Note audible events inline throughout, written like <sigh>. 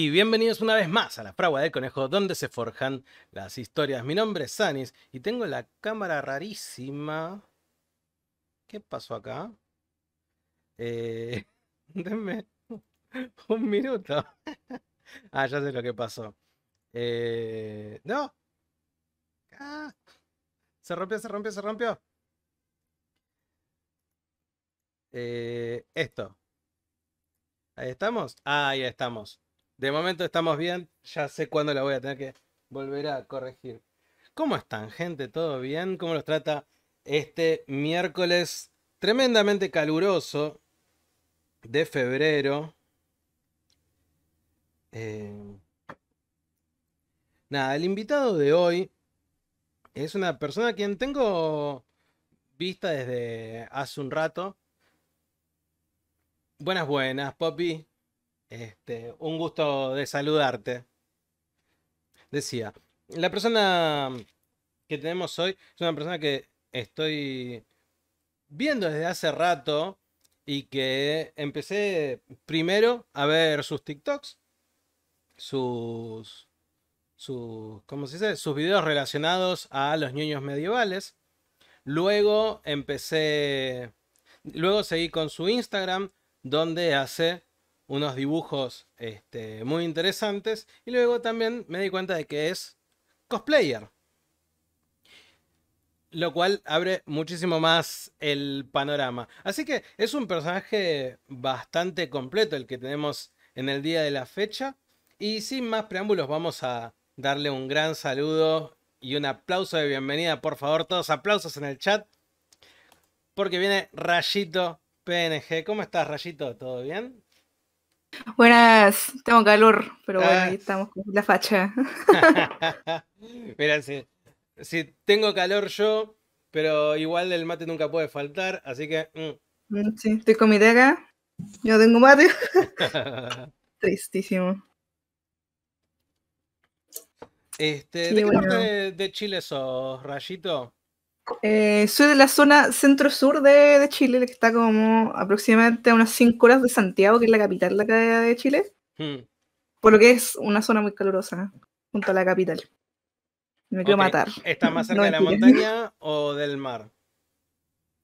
Y bienvenidos una vez más a la fragua del conejo donde se forjan las historias. Mi nombre es Sanis y tengo la cámara rarísima. ¿Qué pasó acá? Eh, <laughs> denme un minuto. <laughs> ah, ya sé lo que pasó. Eh, no. Ah. se rompió, se rompió, se rompió. Eh, esto. Ahí estamos. ahí estamos. De momento estamos bien, ya sé cuándo la voy a tener que volver a corregir. ¿Cómo están, gente? ¿Todo bien? ¿Cómo los trata este miércoles tremendamente caluroso de febrero? Eh, nada, el invitado de hoy es una persona a quien tengo vista desde hace un rato. Buenas, buenas, Poppy. Este, un gusto de saludarte. Decía, la persona que tenemos hoy es una persona que estoy viendo desde hace rato y que empecé primero a ver sus TikToks, sus, sus, ¿cómo se dice? sus videos relacionados a los niños medievales. Luego empecé, luego seguí con su Instagram, donde hace unos dibujos este, muy interesantes. Y luego también me di cuenta de que es cosplayer. Lo cual abre muchísimo más el panorama. Así que es un personaje bastante completo el que tenemos en el día de la fecha. Y sin más preámbulos vamos a darle un gran saludo y un aplauso de bienvenida. Por favor, todos aplausos en el chat. Porque viene Rayito PNG. ¿Cómo estás, Rayito? ¿Todo bien? Buenas, tengo calor, pero bueno, ahí estamos con la facha. <laughs> Mira, si, tengo calor yo, pero igual el mate nunca puede faltar, así que. Mm. Mm, sí, estoy con mi Yo tengo mate. <laughs> Tristísimo. Este, ¿De qué parte de Chile sos, Rayito? Eh, soy de la zona centro-sur de, Chile, que está como aproximadamente a unas 5 horas de Santiago, que es la capital de, de Chile. Hmm. Por lo que es una zona muy calurosa, junto a la capital. Me quiero matar. ¿Está más cerca de la montaña o del mar?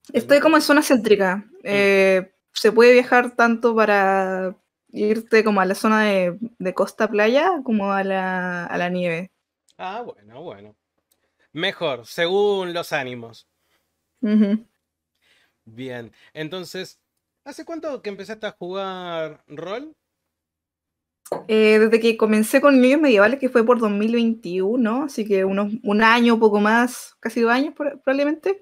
<laughs> Estoy como en zona céntrica. Hmm. Eh, se puede viajar tanto para irte como a la zona de, costa playa como a la, a la nieve. Ah, bueno, bueno mejor, según los ánimos. Bien, entonces, ¿hace cuánto que empezaste a jugar rol? Eh, desde que comencé con niños medievales, que fue por 2021, así que unos, un año, poco más, casi dos años probablemente,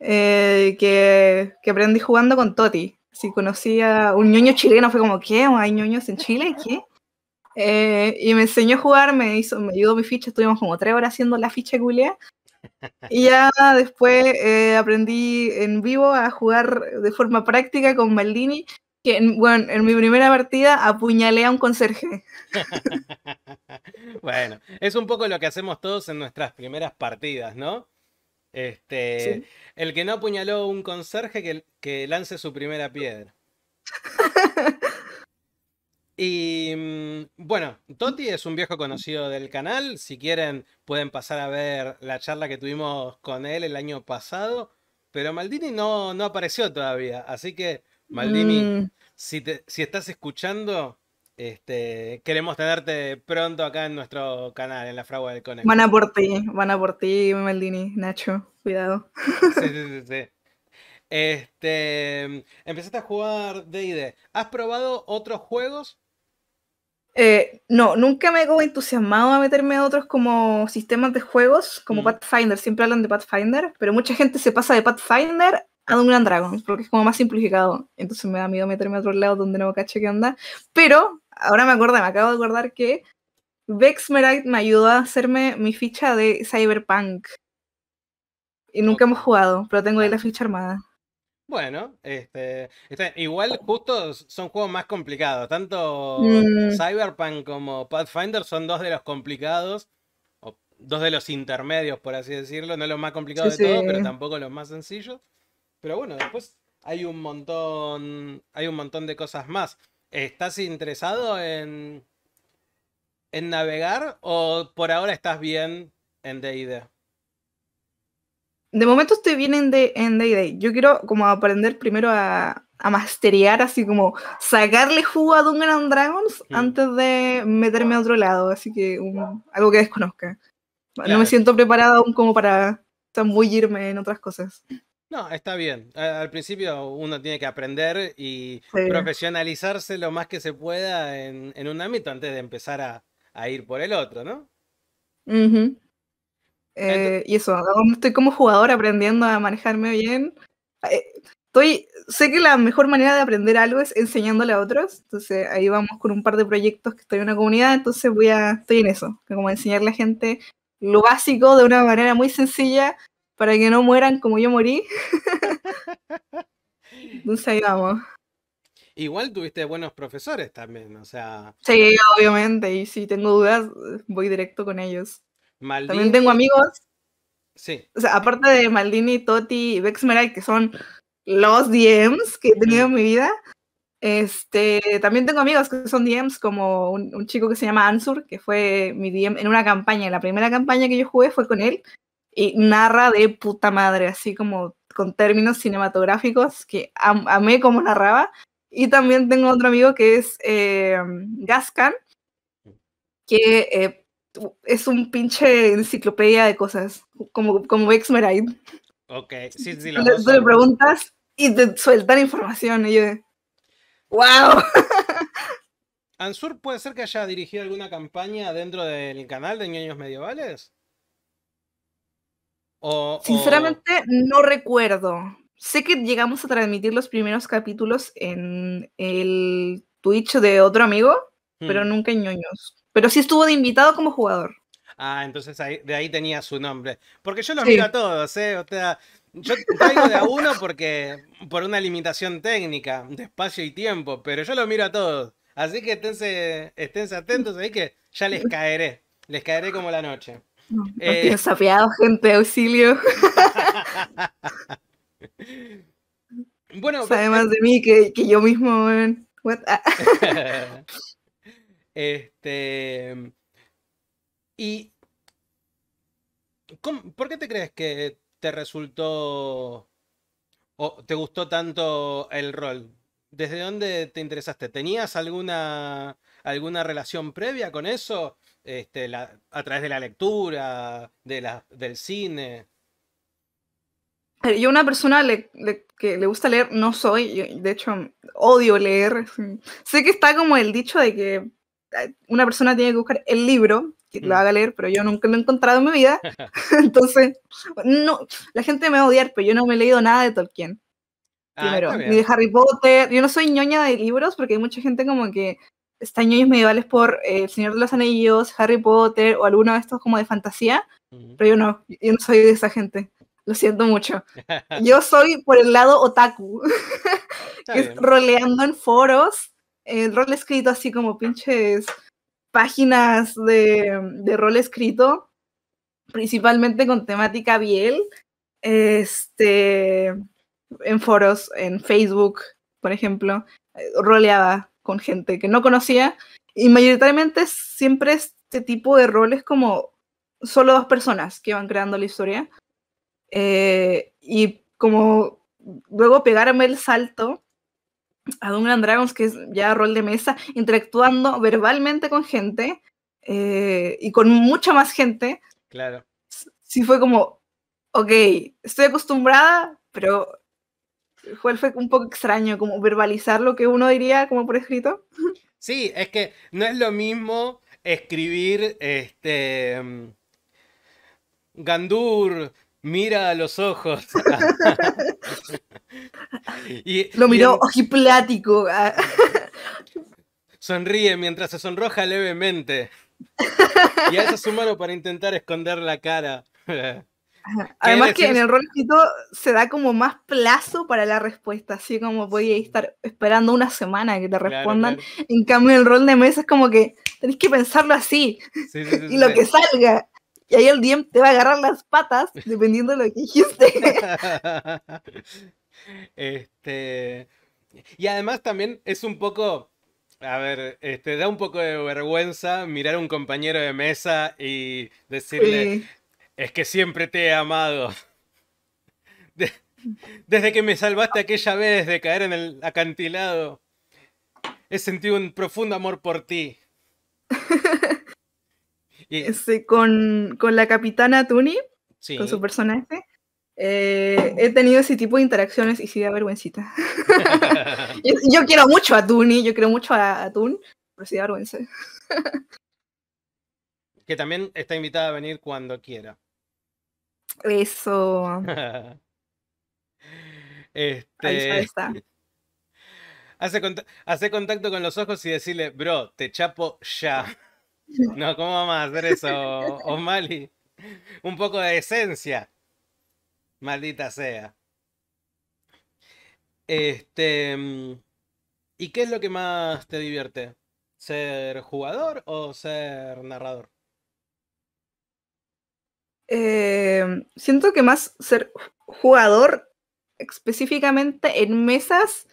eh, que, aprendí jugando con Toti. Si conocía un ñoño chileno, fue como, ¿qué? ¿Hay ñoños en Chile? ¿Qué? Eh, y me enseñó a jugar, me, hizo, me ayudó mi ficha, estuvimos como tres horas haciendo la ficha Gulea <laughs> Y ya después eh, aprendí en vivo a jugar de forma práctica con Maldini, que en, en mi primera partida apuñalé a un conserje. <laughs> bueno, es un poco lo que hacemos todos en nuestras primeras partidas, ¿no? Este, El que no apuñaló a un conserje que, que lance su primera piedra. <laughs> Y mm, bueno, Toti es un viejo conocido del canal. Si quieren, pueden pasar a ver la charla que tuvimos con él el año pasado. Pero Maldini no, no apareció todavía. Así que, Maldini, mm. si, estás escuchando, este, queremos tenerte pronto acá en nuestro canal, en la Fragua del Conejo. Van a por ti, van a por ti, Maldini, Nacho, cuidado. Sí, sí, sí. Este, mm, empezaste a jugar DD. ¿Has probado otros juegos? Eh, no, nunca me he entusiasmado a meterme a otros como sistemas de juegos, como mm. Pathfinder, siempre hablan de Pathfinder, pero mucha gente se pasa de Pathfinder a Gran Dragon, porque es como más simplificado, entonces me da miedo meterme a otro lado donde no caché qué onda, pero ahora me acuerdo, me acabo de acordar que Vex me ayudó a hacerme mi ficha de Cyberpunk, y nunca hemos jugado, pero tengo ahí la ah. ficha armada. Bueno, este, igual justo son juegos más complicados. Tanto mm. Cyberpunk como Pathfinder son dos de los complicados, o dos de los intermedios, por así decirlo. No los más complicados de todo, pero tampoco los más sencillos. Pero bueno, después hay un montón, hay un montón de cosas más. ¿Estás interesado en, en navegar o por ahora estás bien en D&D? de momento estoy bien en Day day, Yo quiero como aprender primero a, a masterear, así como sacarle jugo a Dungeons and Dragons antes de meterme a otro lado. Así que algo que desconozca. No me siento preparada aún como para tambullirme en otras cosas. No, está bien. Al principio uno tiene que aprender y profesionalizarse lo más que se pueda en, un ámbito antes de empezar a, ir por el otro, ¿no? Uh eh, y eso, estoy como jugador aprendiendo a manejarme bien. Eh, estoy, sé que la mejor manera de aprender algo es enseñándole a otros, entonces ahí vamos con un par de proyectos que estoy en una comunidad, entonces voy a, estoy en eso, como enseñarle a la gente lo básico de una manera muy sencilla para que no mueran como yo morí. <laughs> entonces ahí vamos. Igual tuviste buenos profesores también, o sea. Sí, obviamente, y si tengo dudas voy directo con ellos. También tengo amigos. Sí. O sea, aparte de Maldini, Totti y Bex que son los DMs que he tenido en mi vida, este, también tengo amigos que son DMs, como un, chico que se llama Ansur, que fue mi DM en una campaña. La primera campaña que yo jugué fue con él y narra de puta madre, así como con términos cinematográficos que amé como narraba. Y también tengo otro amigo que es eh, Gascan, que eh, es un pinche enciclopedia de cosas, como, como Ex Meride. Ok, sí, sí, lo Tú preguntas y te sueltan información. Y yo, ¡Wow! <laughs> ¿Ansur puede ser que haya dirigido alguna campaña dentro del canal de ñoños medievales? O, Sinceramente, no recuerdo. Sé que llegamos a transmitir los primeros capítulos en el Twitch de otro amigo, pero hmm. nunca en ñoños. Pero sí estuvo de invitado como jugador. Ah, entonces de ahí tenía su nombre. Porque yo los miro a todos, ¿eh? O sea, yo traigo de a uno porque, por una limitación técnica, de espacio y tiempo, pero yo los miro a todos. Así que esténse, atentos ahí que ya les caeré. Les caeré como la noche. desafiado no eh, gente, auxilio. <laughs> bueno, además de mí, que, yo mismo, <laughs> Este. Mm, ¿Y por qué te crees que te resultó o te gustó tanto el rol? ¿Desde dónde te interesaste? ¿Tenías alguna, alguna relación previa con eso? Este, a través de la lectura, de la, del cine. Eh, yo una persona que le gusta leer no soy, de hecho odio leer. <laughs> Sé que está como el dicho de que eh, una persona tiene que buscar el libro que lo mm. haga leer, pero yo nunca lo he encontrado en mi vida. <laughs> <laughs> Entonces, no, la gente me va a odiar, pero yo no me he leído nada de Tolkien. Ah, Primero, ni de Harry Potter. Yo no soy ñoña de libros porque hay mucha gente como que está en medievales por eh, El Señor de los Anillos, Harry Potter o alguno de estos como de fantasía, pero yo no, yo no soy de esa gente. Lo siento mucho. <laughs> Yo soy por el lado otaku, que es roleando en foros el rol escrito, así como pinches páginas de, de rol escrito, principalmente con temática Biel, este, en foros, en Facebook, por ejemplo, eh, roleaba con gente que no conocía y mayoritariamente siempre este tipo de roles como solo dos personas que van creando la historia eh, y como luego pegarme el salto a Dungeon Dragons, que es ya rol de mesa, interactuando verbalmente con gente eh, y con mucha más gente. Claro. Sí fue como, ok, estoy acostumbrada, pero fue un poco extraño, como verbalizar lo que uno diría como por escrito. Sí, es que no es lo mismo escribir este mm, Gandur Mira a los ojos. <laughs> Lo miró ojiplático. <laughs> sonríe mientras se sonroja levemente. Y hace su mano para intentar esconder la cara. Además que en el rol se da como más plazo para la respuesta, así como podíais estar esperando una semana que te respondan. En cambio, el rol de mesa es como que tenés que pensarlo así <laughs> y lo que salga y ahí el DM te va a agarrar las patas dependiendo de lo que dijiste. <laughs> este. Y además también es un poco. A ver, este, da un poco de vergüenza mirar a un compañero de mesa y decirle, es que siempre te he amado. desde que me salvaste aquella vez de caer en el acantilado, he sentido un profundo amor por ti. <laughs> con, la capitana Tuni, con su personaje. Eh, he tenido ese tipo de interacciones y sí da vergüencita. <laughs> yo, quiero mucho a Tuni, yo quiero mucho a, Tun, pero sí da vergüenza. que también está invitada a venir cuando quiera. Eso. <laughs> Este, ahí, está. <laughs> Hace, hace contacto con los ojos y decirle, bro, te chapo ya. No, ¿cómo vamos a hacer eso, <laughs> O'Malley? Un poco de esencia. Maldita sea. Este. Mm, ¿Y qué es lo que más te divierte? ¿Ser jugador o ser narrador? Em, siento que más ser jugador específicamente en mesas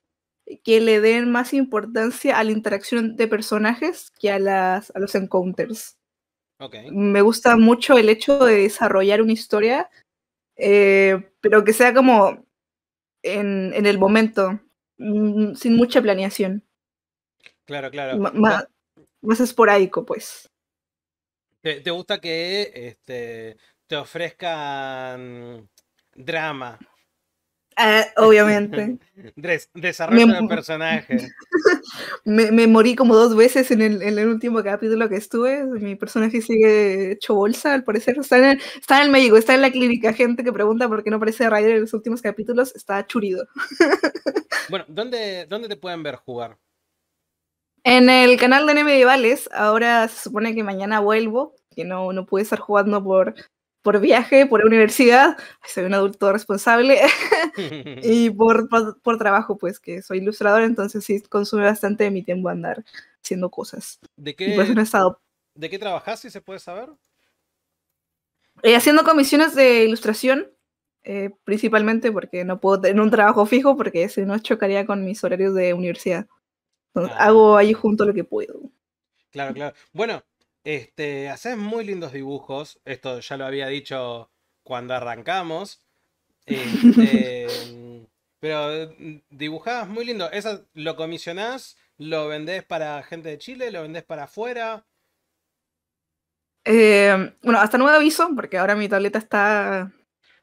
que le den más importancia a la interacción de personajes que a, las, los encounters. Me gusta mucho el hecho de desarrollar una historia, eh, pero que sea como en, el momento, mm, sin mucha planeación. Claro, claro. más, esporádico, pues. ¿Te, gusta que este, te ofrezcan drama Ah, <laughs> obviamente. desarrollo del personaje. <laughs> me, morí como dos veces en el, último capítulo que estuve. Mi personaje sigue hecho bolsa, al parecer. Está en, el, está en México, está en la clínica. Gente que pregunta por qué no aparece Ryder en los últimos capítulos, está churido. <laughs> bueno, ¿dónde, ¿dónde te pueden ver jugar? En el canal de N Medievales. Ahora se supone que mañana vuelvo, que no, no pude estar jugando por por viaje, por universidad, soy un adulto responsable, <laughs> <laughs> y por, trabajo, pues que soy ilustrador, entonces sí consume bastante de mi tiempo andar haciendo cosas. ¿De pues, qué, trabajas, si se puede saber? Eh, haciendo comisiones de ilustración, eh, principalmente porque no puedo tener un trabajo fijo, porque si no chocaría con mis horarios de universidad. Ah. Hago ahí junto lo que puedo. Claro, claro. Bueno, este, haces muy lindos dibujos. Esto ya lo había dicho cuando arrancamos. <laughs> Este, pero dibujabas muy lindo. Eso lo comisionás, lo vendés para gente de Chile, lo vendés para afuera. Eh, bueno, hasta nuevo aviso, porque ahora mi tableta está,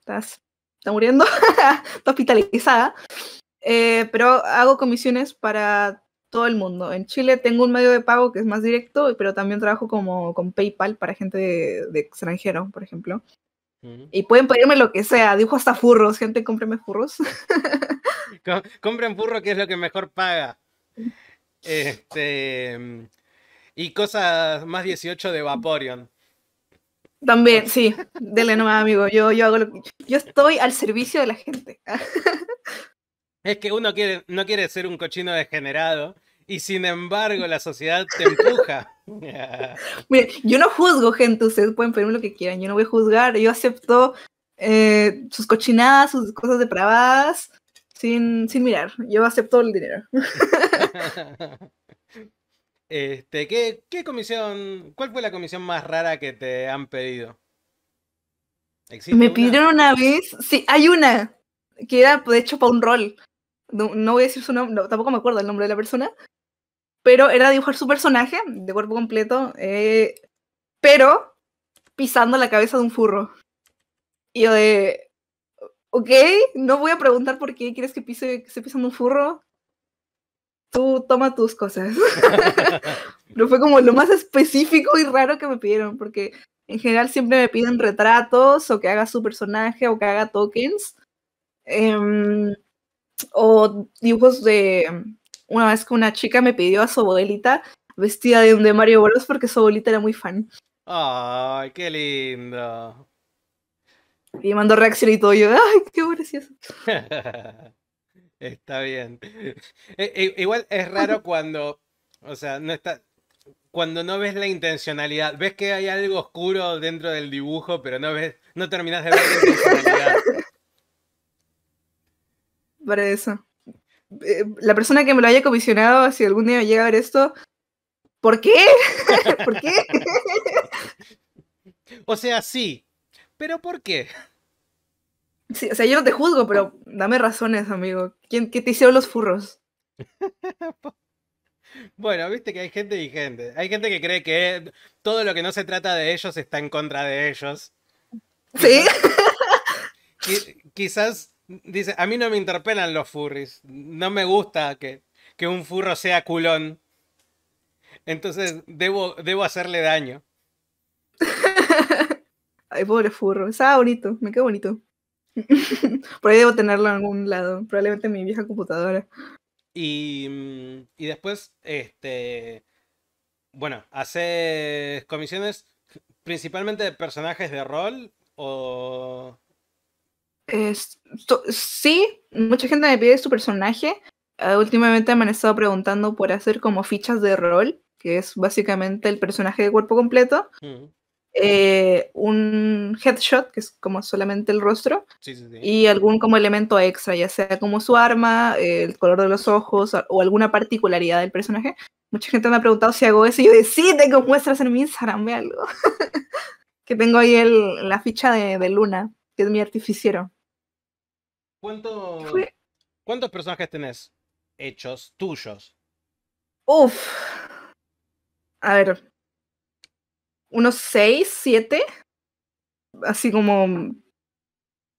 está, muriendo, <laughs> está hospitalizada. Eh, pero hago comisiones para todo el mundo. En Chile tengo un medio de pago que es más directo, pero también trabajo como con PayPal para gente de, extranjero, por ejemplo. Y pueden pedirme lo que sea, dijo hasta furros, gente, cómprenme furros. <laughs> compren furro que es lo que mejor paga. Este y cosas más 18 de Vaporeon. También, sí, dele nomás, amigo. Yo, yo, hago yo estoy al servicio de la gente. <laughs> Es que uno quiere, no quiere ser un cochino degenerado y sin embargo la sociedad te empuja. <laughs> yo no juzgo, gente, ustedes pueden pedirme lo que quieran, yo no voy a juzgar, yo acepto eh, sus cochinadas, sus cosas depravadas, sin, sin mirar, yo acepto el dinero. <laughs> este, ¿qué, ¿Qué comisión, cuál fue la comisión más rara que te han pedido? Me pidieron una vez, sí, hay una, que era de hecho para un rol no, voy a decir su nombre, tampoco me acuerdo el nombre de la persona, pero era dibujar su personaje de cuerpo completo, eh, pero pisando la cabeza de un furro. Y yo de, ok, no voy a preguntar por qué quieres que pise, que se pisando un furro. Tú toma tus cosas. <laughs> pero fue como lo más específico y raro que me pidieron, porque en general siempre me piden retratos o que haga su personaje o que haga tokens. Eh, o dibujos de una vez que una chica me pidió a su abuelita vestida de, un de Mario Bros porque su abuelita era muy fan. Ay, qué lindo. Y mandó reacción y todo. Yo, ay, qué precioso <laughs> está bien. E, e, igual es raro <laughs> cuando, o sea, no está, cuando no ves la intencionalidad. Ves que hay algo oscuro dentro del dibujo, pero no ves, no terminas de ver la intencionalidad. <laughs> para eso. Eh, la persona que me lo haya comisionado, si algún día llega a ver esto, ¿por qué? <laughs> ¿Por qué? <laughs> o sea, sí, pero ¿por qué? Sí, o sea, yo no te juzgo, pero dame razones, amigo. ¿Quién, ¿Qué te hicieron los furros? <laughs> Bueno, viste que hay gente y gente. Hay gente que cree que todo lo que no se trata de ellos está en contra de ellos. Sí. quizás Dice, a mí no me interpelan los furries. No me gusta que, un furro sea culón. Entonces debo, debo hacerle daño. <laughs> Ay, pobre furro. bonito, me quedó bonito. <laughs> Por ahí debo tenerlo en algún lado. Probablemente en mi vieja computadora. Y, mm, y después, este. Bueno, haces comisiones principalmente de personajes de rol o sí, mucha gente me pide su personaje. Ah, últimamente me han estado preguntando por hacer como fichas de rol, que es básicamente el personaje de cuerpo completo. Mm. Eh, un headshot, que es como solamente el rostro, y algún como elemento extra, ya sea como su arma, el color de los ojos o alguna particularidad del personaje. Mucha gente me ha preguntado si hago eso y yo digo, sí, tengo muestras en mi Instagram, algo. <laughs> que tengo ahí la ficha de, de Luna, que es mi artificiero. ¿Cuánto, ¿Cuántos personajes tenés hechos tuyos? Uf. A ver. Unos seis, siete. Así como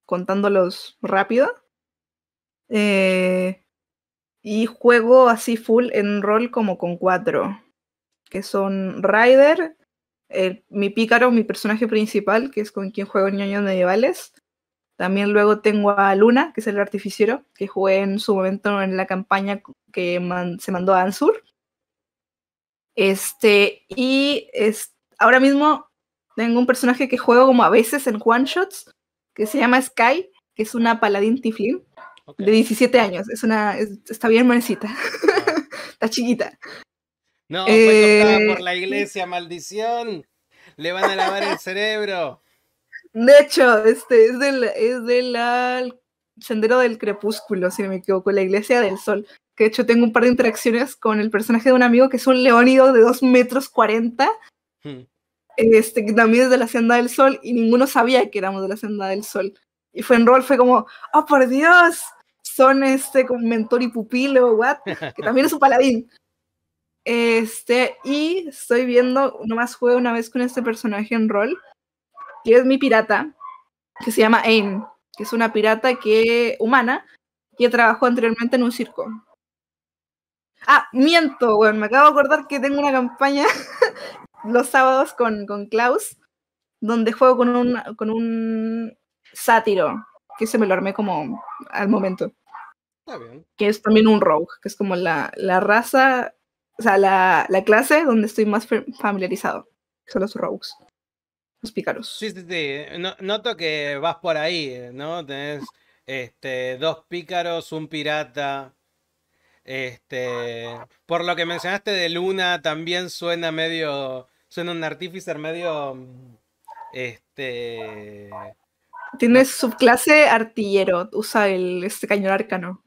contándolos rápido. Eh, y juego así full en rol como con cuatro. Que son Rider mi pícaro, mi personaje principal, que es con quien juego en ñoños medievales. También luego tengo a Luna, que es el artificiero, que jugué en su momento en la campaña que se mandó a Ansur. Este, y es, ahora mismo tengo un personaje que juego como a veces en one shots, que se llama Sky, que es una paladín tiflin de 17 años. Es una, está bien manecita ah. <laughs> está chiquita. No, fue por la eh, iglesia, maldición. Le van a lavar el cerebro. De hecho, este es del, es del Sendero del Crepúsculo, si no me equivoco, la Iglesia del Sol. Que de hecho tengo un par de interacciones con el personaje de un amigo que es un leónido de 2 metros 40, hmm. este, que también es de la Hacienda del Sol, y ninguno sabía que éramos de la Hacienda del Sol. Y fue en rol, fue como, ¡oh por Dios! Son este con mentor y pupilo, what? Que también es un paladín. Este, y estoy viendo, nomás jugué una vez con este personaje en rol que es mi pirata, que se llama Aim, que es una pirata que humana que trabajó anteriormente en un circo. Ah, miento, me acabo de acordar que tengo una campaña <laughs> los sábados con, con Klaus, donde juego con un, con un sátiro, que se me lo armé como al momento. Está bien. Que es también un rogue, que es como la, raza, o sea, la, la, clase donde estoy más familiarizado, que son los rogues pícaros. Sí, sí, sí. noto que vas por ahí, ¿no? Tenés este, dos pícaros, un pirata. Este, por lo que mencionaste de Luna, también suena medio. Suena un artífice medio. Este. Tiene subclase artillero, usa el este cañón arcano.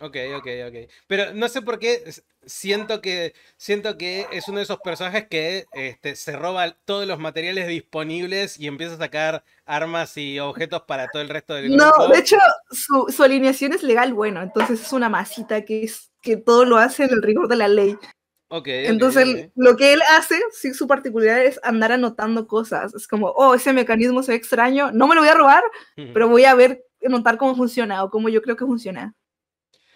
Ok, ok, ok. Pero no sé por qué siento que, siento que es uno de esos personajes que este, se roba todos los materiales disponibles y empieza a sacar armas y objetos para todo el resto del grupo. No, de hecho, su, alineación es legal, bueno, entonces es una masita que, que todo lo hace en el rigor de la ley. Entonces, lo que él hace, sin su particularidad es andar anotando cosas. Es como, oh, ese mecanismo se ve extraño, no me lo voy a robar, pero voy a ver, anotar cómo funciona o cómo yo creo que funciona.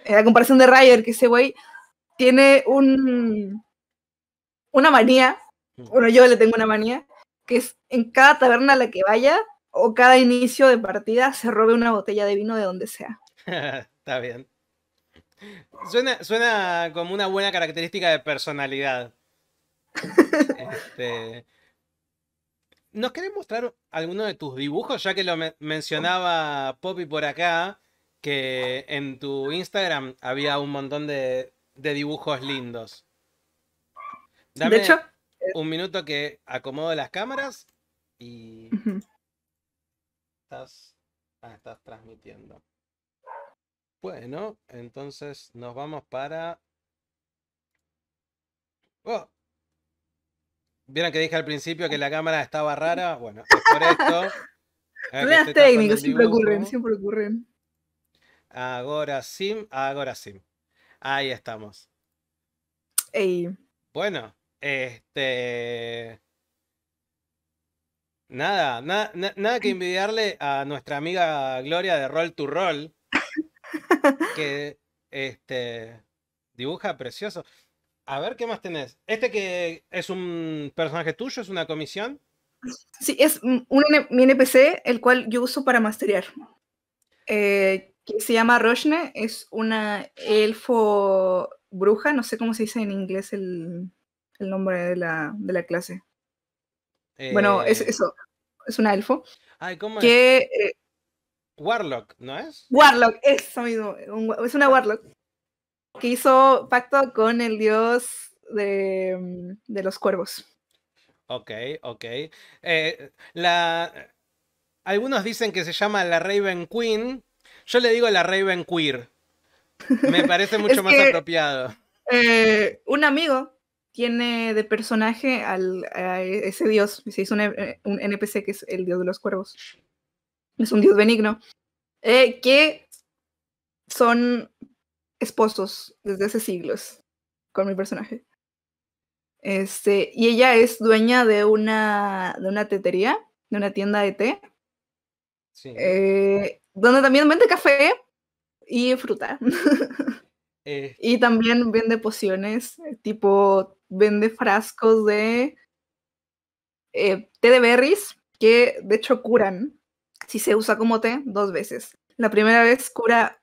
En eh, la comparación de Ryder, que ese güey tiene un, una manía, bueno, yo le tengo una manía, que es en cada taberna a la que vaya o cada inicio de partida se robe una botella de vino de donde sea. <laughs> Está bien. Suena, como una buena característica de personalidad. Este, ¿Nos querés mostrar alguno de tus dibujos? Ya que lo mencionaba Poppy por acá, que en tu Instagram había un montón de de dibujos lindos. de hecho, eh, un minuto que acomodo las cámaras y. Ah, estás. transmitiendo. Bueno, entonces nos vamos para. Oh, ¿Vieron que dije al principio que la cámara estaba rara? Bueno, es por esto. <laughs> Problemas técnicos siempre ocurren, siempre ocurren. Ahora sí ahora sí Ahí estamos. Bueno, este. Nada, nada que envidiarle a nuestra amiga Gloria de Roll to Roll, <laughs> que este, dibuja precioso. A ver, ¿qué más tenés? ¿Este que es un personaje tuyo? ¿Es una comisión? Sí, es un mi NPC, el cual yo uso para masterear. Eh, que se llama Roshne, es una elfo bruja, no sé cómo se dice en inglés el, nombre de la, clase. Bueno, eh, es eso, es una elfo. Ay, ¿cómo es? Eh, Warlock, ¿no es? Warlock, eso mismo, es una ah. Warlock, que hizo pacto con el dios de, los cuervos. Ok, ok. Eh, la... Algunos dicen que se llama la Raven Queen, yo le digo la Raven Queer. Me parece <laughs> mucho más apropiado. Eh, un amigo tiene de personaje al, a ese dios. Se hizo un, eh, NPC que es el dios de los cuervos. Es un dios benigno. Eh, que son esposos desde hace siglos con mi personaje. Este, y ella es dueña de una, de una tetería, de una tienda de té. Sí. Eh, donde también vende café y fruta. Eh. Y también vende pociones, tipo, vende frascos de eh, té de berries, que de hecho curan, si se usa como té, dos veces. La primera vez cura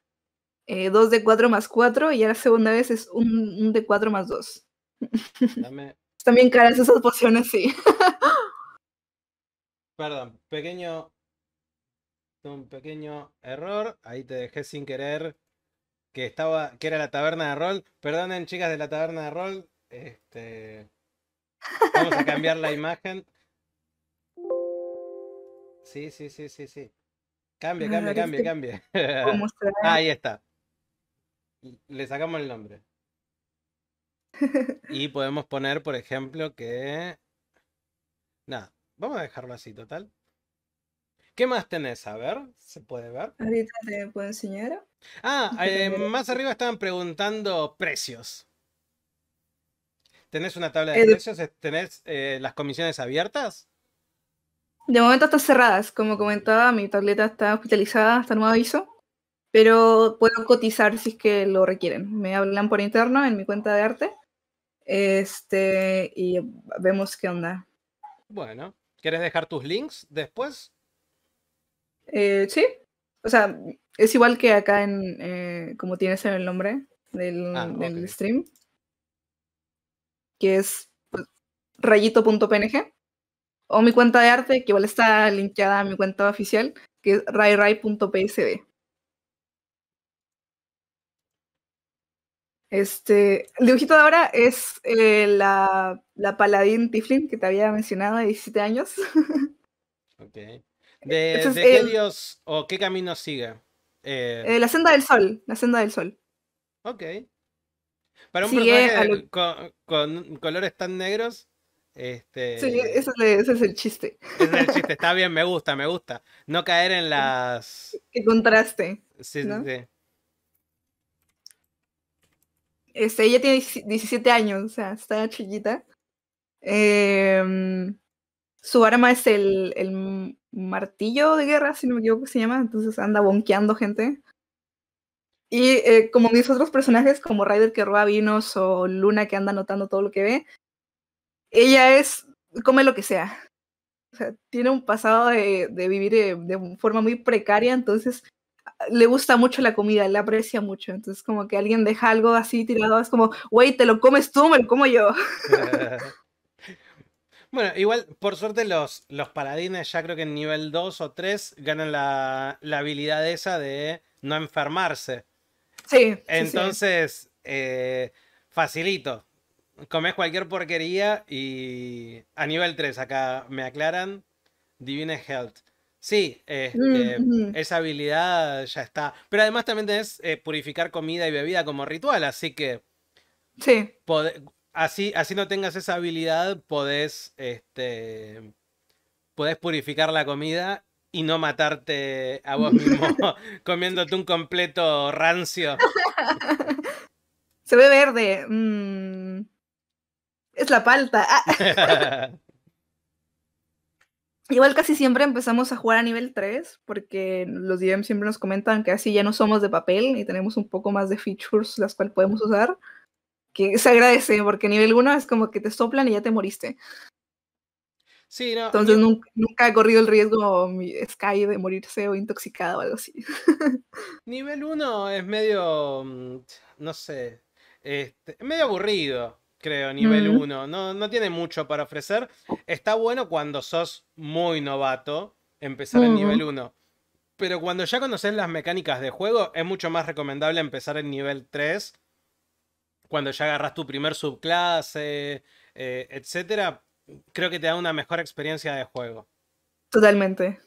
eh, dos de 4 más 4 y la segunda vez es un, de 4 más 2. También caras esas pociones, sí. Perdón, pequeño un pequeño error. Ahí te dejé sin querer que estaba, que era la taberna de rol. Perdonen, chicas de la taberna de rol. Este. Vamos a cambiar la imagen. Sí, sí, sí, sí, sí. Cambia, cambia, cambia, este, cambia. <laughs> Ahí está. Le sacamos el nombre. <laughs> Y podemos poner, por ejemplo, que. Nada, vamos a dejarlo así, total. ¿Qué más tenés? A ver, ¿se puede ver? Ahorita te puedo enseñar. Ah, este eh, más arriba estaban preguntando precios. ¿Tenés una tabla de eh, precios? Eh, ¿Tenés las comisiones abiertas? De momento están cerradas. Como comentaba, mi tableta está hospitalizada hasta nuevo aviso. Pero puedo cotizar si es que lo requieren. Me hablan por interno en mi cuenta de arte. Este, y vemos qué onda. Bueno, ¿quieres dejar tus links después? Eh, sí. O sea, es igual que acá en. Eh, como tienes en el nombre del, ah, stream. Que es pues, rayito.png. O mi cuenta de arte, que igual está linkeada a mi cuenta oficial, que es rayray.psd. Este, el dibujito de ahora es eh, la, la paladín Tiflin que te había mencionado de 17 años. <laughs> ok. ¿De, qué dios o qué camino siga? Eh, eh, la senda del sol, la senda del sol. Ok. Para un personaje con, colores tan negros. Este... Sí, ese, es el chiste. es el chiste, está bien, me gusta, me gusta. No caer en las. qué contraste. Sí, sí. Este, ella tiene 17 años, o sea, está chiquita. Em, su arma es el, martillo de guerra, si no me equivoco se llama, entonces anda bonqueando gente. Y eh, como mis otros personajes, como Ryder que roba vinos o Luna que anda notando todo lo que ve, ella es, come lo que sea. O sea, tiene un pasado de, vivir eh, de, forma muy precaria, entonces ah, le gusta mucho la comida, la aprecia mucho. Entonces, como que alguien deja algo así tirado, es como, güey, te lo comes tú, me lo como yo. <laughs> <laughs> Bueno, igual, por suerte, los, los paladines ya creo que en nivel 2 o 3 ganan la, la habilidad esa de no enfermarse. Sí. Entonces, eh, facilito. Comes cualquier porquería y a nivel 3, acá me aclaran, Divine Health. Sí, este, esa habilidad ya está. Pero además también tenés eh, purificar comida y bebida como ritual, así que... Sí así, no tengas esa habilidad, este, podés, purificar la comida y no matarte a vos mismo <laughs> <laughs> comiéndote un completo rancio. <laughs> Se ve verde. Mm. Es la palta. Ah. Igual casi siempre empezamos a jugar a nivel 3, porque los DM siempre nos comentan que así ya no somos de papel y tenemos un poco más de features las cuales podemos usar que se agradece, porque nivel 1 es como que te soplan y ya te moriste. Sí, no, Entonces nunca, he ha corrido el riesgo mi Sky de morirse o intoxicado o algo así. <laughs> Nivel 1 es medio, mm, no sé, este, medio aburrido, creo, nivel 1. no, tiene mucho para ofrecer. Está bueno cuando sos muy novato empezar en nivel 1. Pero cuando ya conoces las mecánicas de juego, es mucho más recomendable empezar el nivel 3 cuando ya agarras tu primer subclase, eh, etcétera, creo que te da una mejor experiencia de juego. Totalmente.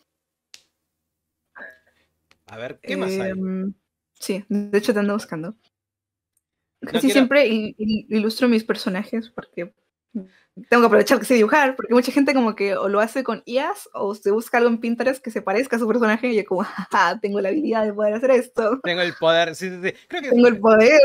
A ver, ¿qué más hay? Em, sí, de hecho te ando buscando. Casi siempre ilustro mis personajes porque tengo que aprovechar que sé dibujar, porque mucha gente como que o lo hace con IAS o se busca algo en Pinterest que se parezca a su personaje y yo como, <laughs> tengo la habilidad de poder hacer esto. Tengo el poder, tengo el poder.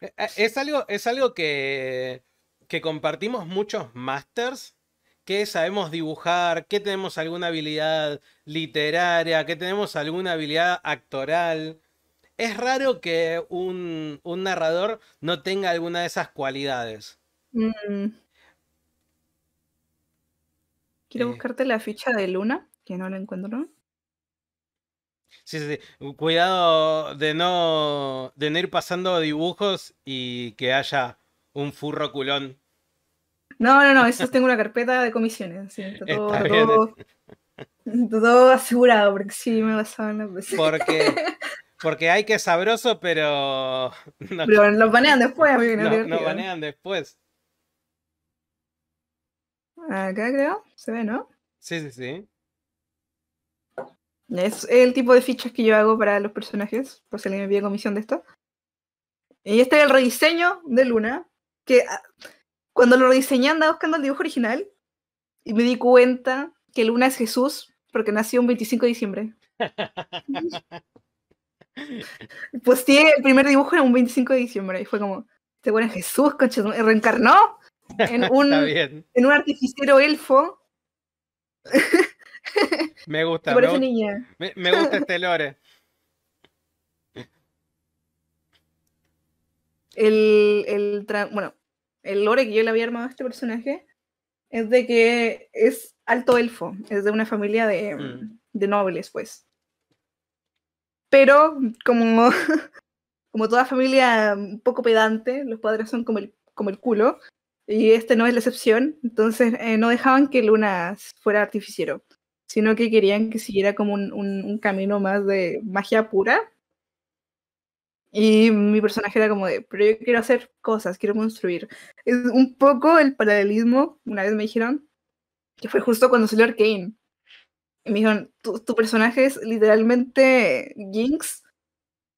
Eh, eh, es algo, es algo que, que compartimos muchos masters, que sabemos dibujar, que tenemos alguna habilidad literaria, que tenemos alguna habilidad actoral. Es raro que un, un narrador no tenga alguna de esas cualidades. Mm. Quiero eh. buscarte la ficha de Luna, que no la encuentro. Sí, sí, sí. Cuidado de no, de ir pasando dibujos y que haya un furro culón. No, no, no, eso <laughs> tengo una carpeta de comisiones. está <laughs> todo, asegurado, porque sí me pasaban las veces. Porque, <laughs> porque hay que sabroso, pero. Pero los banean después, mí No, no banean después. Acá creo, se ve, ¿no? Sí, sí, sí. Es el tipo de fichas que yo hago para los personajes, por si alguien me pide comisión de esto. Y este es el rediseño de Luna, que ah, cuando lo rediseñé andaba buscando el dibujo original y me di cuenta que Luna es Jesús porque nació un 25 de diciembre. pues <laughs> sí, el primer dibujo era un 25 de diciembre y fue como, este bueno Jesús, concha, reencarnó. <laughs> en un, en un artificero elfo. <laughs> me gusta. Me, Me, gusta <laughs> este lore. El, bueno, el lore que yo le había armado a este personaje es de que es alto elfo, es de una familia de, mm. nobles, pues. Pero como, como toda familia un poco pedante, los padres son como como el culo, y este no es la excepción, entonces eh, no dejaban que Luna fuera artificiero, sino que querían que siguiera como un, camino más de magia pura. Y mi personaje era como de, pero yo quiero hacer cosas, quiero construir. Es un poco el paralelismo, una vez me dijeron, que fue justo cuando salió Arkane. Y me dijeron, tu, tu personaje es literalmente Jinx,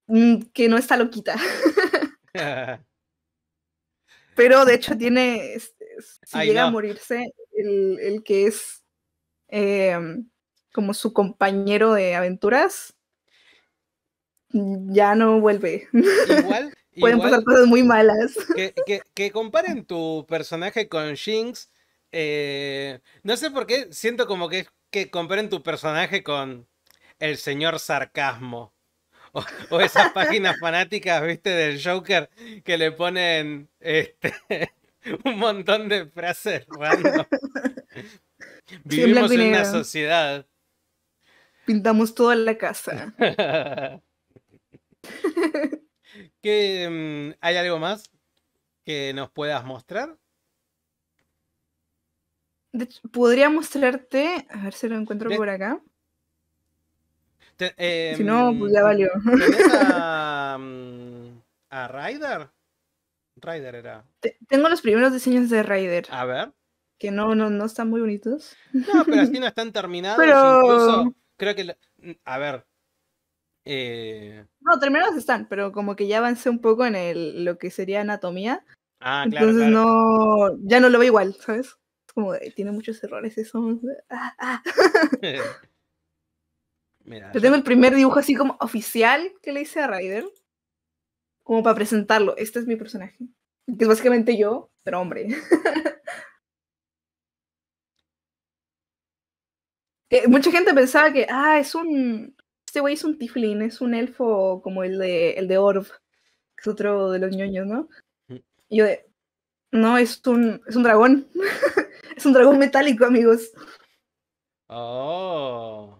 mm, que no está loquita. <laughs> <laughs> Pero de hecho tiene, este, si llega a morirse, el, que es em, como su compañero de aventuras, ya no vuelve. Igual. <laughs> Pueden pasar cosas muy malas. Que, comparen tu personaje con Jinx. Eh, no sé por qué, siento como que, que comparen tu personaje con el señor sarcasmo. O, esas páginas fanáticas, viste, del Joker que le ponen este, <laughs> un montón de frases random. Vivimos en una sociedad. Pintamos toda la casa. <laughs> ¿Qué, mm, ¿Hay algo más que nos puedas mostrar? podría mostrarte, a ver si lo encuentro por acá. Em, si no, pues ya valió. a, <laughs> mm, a Ryder? era. tengo los primeros diseños de Ryder. A ver. Que no, no, están muy bonitos. No, pero así <laughs> no están terminados. Incluso creo que. Mm, a ver. Eh, no, terminados están, pero como que ya avancé un poco en lo que sería anatomía. Ah, claro. Entonces no. Ya no lo veo igual, ¿sabes? Como tiene muchos errores eso. Ah, ah. <laughs> Mira, Yo tengo el primer dibujo así como oficial que le hice a Ryder. Como para presentarlo. Este es mi personaje. Que es básicamente yo, pero hombre. <laughs> Eh, mucha gente pensaba que, ah, es un. Este güey es un tiflin, es un elfo como el de, el de Orb, que es otro de los ñoños, ¿no? yo de. No, es un, es un dragón. <laughs> es un dragón metálico, amigos. Oh.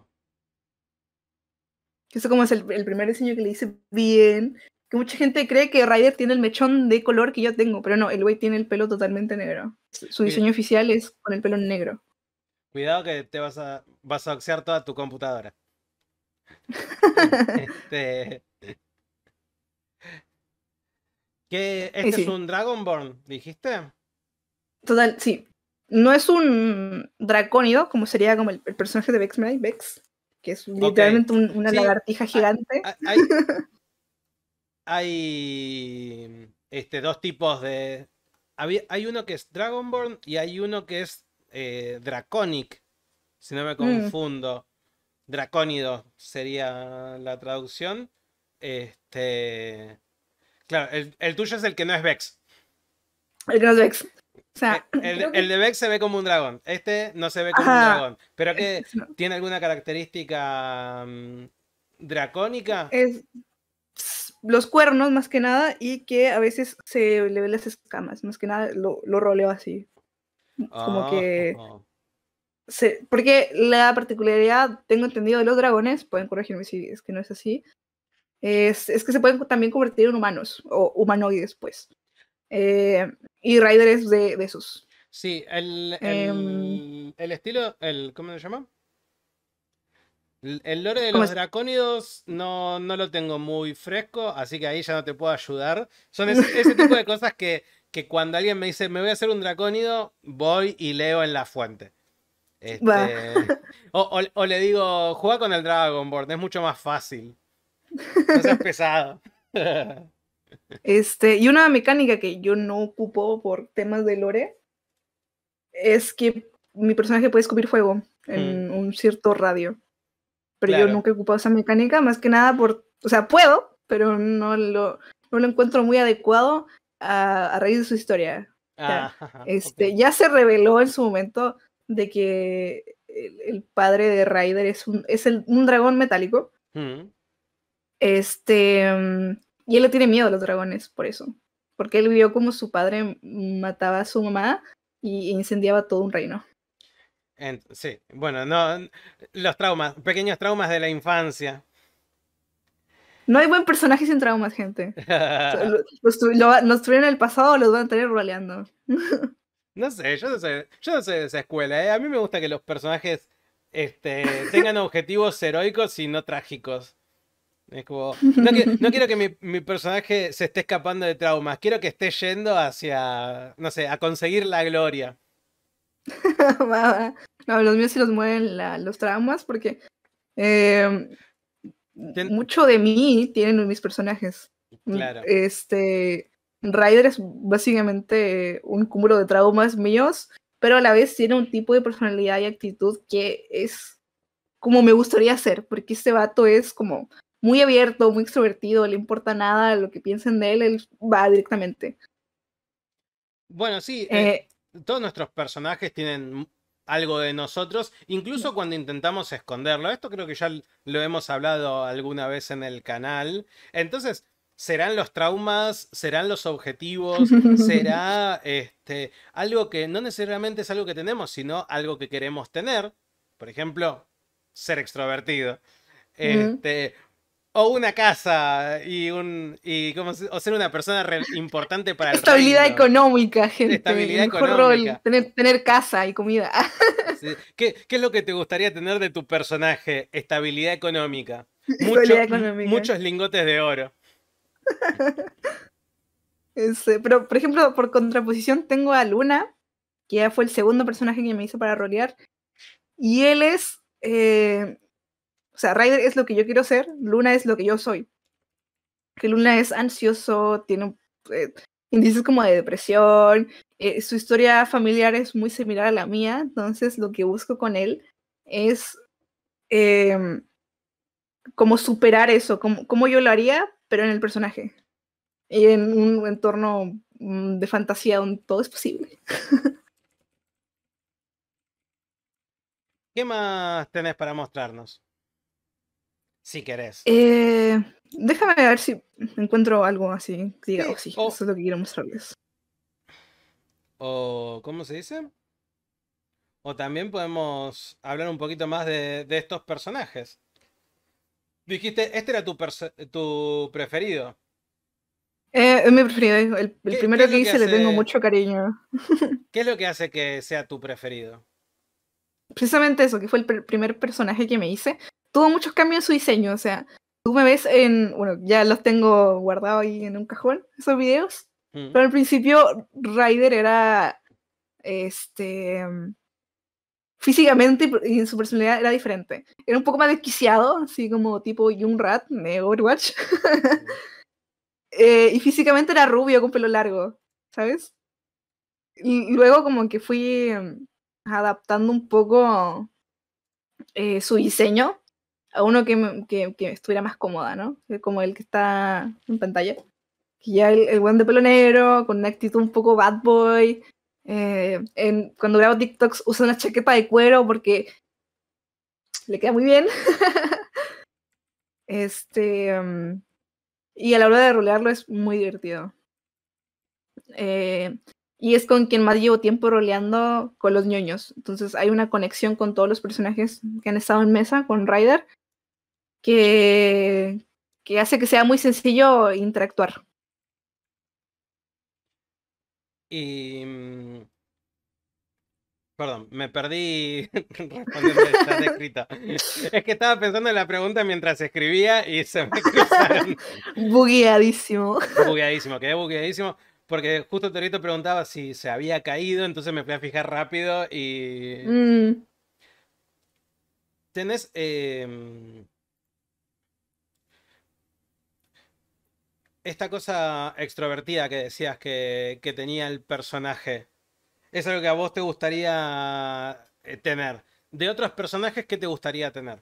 Eso como es el, el primer diseño que le hice bien. Que mucha gente cree que Ryder tiene el mechón de color que yo tengo, pero no, el güey tiene el pelo totalmente negro. Su diseño oficial es con el pelo negro. Cuidado que te vas a, vas a oxear toda tu computadora. <laughs> Este, este... es un Dragonborn, dijiste? Total, sí. No es un dracónido, como sería como el, personaje de Vex Vex, que es literalmente una lagartija gigante. Hay, este, dos tipos de... Hay uno que es Dragonborn y hay uno que es eh, Draconic, si no me mm. confundo. Draconido sería la traducción. Este... Claro, el, el, tuyo es el que no es Vex. El que no es Vex. Eh, el, de Beck se ve como un dragón. Este no se ve como un dragón. Pero que tiene alguna característica mm, dracónica. Es los cuernos más que nada y que a veces se le ven las escamas. Más que nada lo, lo roleo así. Como que... Oh. porque la particularidad, tengo entendido, de los dragones, pueden corregirme si es que no es así, es, es que se pueden también convertir en humanos o humanoides, pues. Eh, y Raiders de, de esos. Sí, em. el, el, estilo, el, ¿cómo se llama? El lore de los dracónidos no, lo tengo muy fresco, así que ahí ya no te puedo ayudar. Son ese, tipo de cosas que, cuando alguien me dice, me voy a hacer un dracónido, voy y leo en la fuente. Este, <laughs> o, le digo, juega con el Dragon es mucho más fácil. No seas <laughs> pesado. <laughs> Este, y una mecánica que yo no ocupo por temas de lore es que mi personaje puede escupir fuego en mm. un cierto radio. Pero yo nunca he ocupado esa mecánica, más que nada por. O sea, puedo, pero no lo, lo encuentro muy adecuado a, raíz de su historia. Ah, <laughs> este, Ya se reveló en su momento de que el, padre de Ryder es un, es un dragón metálico. Mm. Este y él le tiene miedo a los dragones, por eso. Porque él vio como su padre mataba a su mamá e incendiaba todo un reino. sí, bueno, no, los traumas, pequeños traumas de la infancia. No hay buen personaje sin traumas, gente. <laughs> los, tuvieron en el pasado o los van a tener roleando. <laughs> no sé, yo no sé, de esa escuela. Eh. A mí me gusta que los personajes este, tengan <laughs> objetivos heroicos y no trágicos no, quiero, que mi, personaje se esté escapando de traumas, quiero que esté yendo hacia, no sé, a conseguir la gloria. <laughs> los míos se los mueven los traumas porque em, mucho de mí tienen mis personajes. Mm, claro. Este, Ryder es básicamente un cúmulo de traumas míos, pero a la vez tiene un tipo de personalidad y actitud que es como me gustaría ser, porque este vato es como muy abierto, muy extrovertido, le importa nada lo que piensen de él, él va directamente. Bueno, sí, eh, eh, todos nuestros personajes tienen algo de nosotros, incluso cuando intentamos esconderlo. Esto creo que ya lo hemos hablado alguna vez en el canal. Entonces, serán los traumas, serán los objetivos, <laughs> será este algo que no necesariamente es algo que tenemos, sino algo que queremos tener. Por ejemplo, ser extrovertido. Este, o una casa y un o ser una persona importante para el estabilidad económica gente estabilidad mejor tener, tener, casa y comida <laughs> ¿Qué, es lo que te gustaría tener de tu personaje estabilidad económica, estabilidad muchos lingotes de oro <laughs> pero por ejemplo por contraposición tengo a Luna que ya fue el segundo personaje que me hizo para rolear y él es eh, o sea, Ryder es lo que yo quiero ser, Luna es lo que yo soy. Que Luna es ansioso, tiene índices eh, como de depresión, eh, su historia familiar es muy similar a la mía, entonces lo que busco con él es eh, como superar eso, como, como, yo lo haría, pero en el personaje. Y en un entorno mm, de fantasía donde todo es posible. <laughs> ¿Qué más tenés para mostrarnos? Si querés. Eh, déjame ver si encuentro algo así. Diga, oh, eso es lo que quiero mostrarles. O, ¿cómo se dice? O también podemos hablar un poquito más de, estos personajes. Dijiste, este era tu, tu preferido. Eh, mi preferido. El, primero que, hice le tengo mucho cariño. <laughs> ¿Qué es lo que hace que sea tu preferido? Precisamente eso, que fue el primer personaje que me hice tuvo muchos cambios en su diseño. O sea, tú me ves en, bueno, ya los tengo guardados ahí en un cajón, esos videos. Mm. Pero al principio Ryder era, este, mm, físicamente y en su personalidad era diferente. Era un poco más desquiciado, así como tipo Young Rat de Overwatch. <laughs> Eh, y físicamente era rubio con pelo largo, ¿sabes? Y luego como que fui mm, adaptando un poco eh, su diseño a uno que, estuviera más cómoda, ¿no? Como el que está en pantalla. Que ya el, guante buen de pelo negro, con una actitud un poco bad boy. Eh, en, cuando grabo TikToks usa una chaqueta de cuero porque le queda muy bien. <laughs> este. Em, y a la hora de rolearlo es muy divertido. Eh, y es con quien más llevo tiempo roleando con los ñoños. Entonces hay una conexión con todos los personajes que han estado en mesa, con Ryder, que, hace que sea muy sencillo interactuar. Y. Mm, perdón, me perdí <laughs> <laughs> Es que estaba pensando en la pregunta mientras escribía y se me <laughs> cruzaron. bugueadísimo. Bugueadísimo, quedé bugueadísimo. Porque justo Torito preguntaba si se había caído, entonces me fui a fijar rápido y. Mm. Tenés. Em, esta cosa extrovertida que decías que, tenía el personaje, es algo que a vos te gustaría eh, tener. De otros personajes, ¿qué te gustaría tener?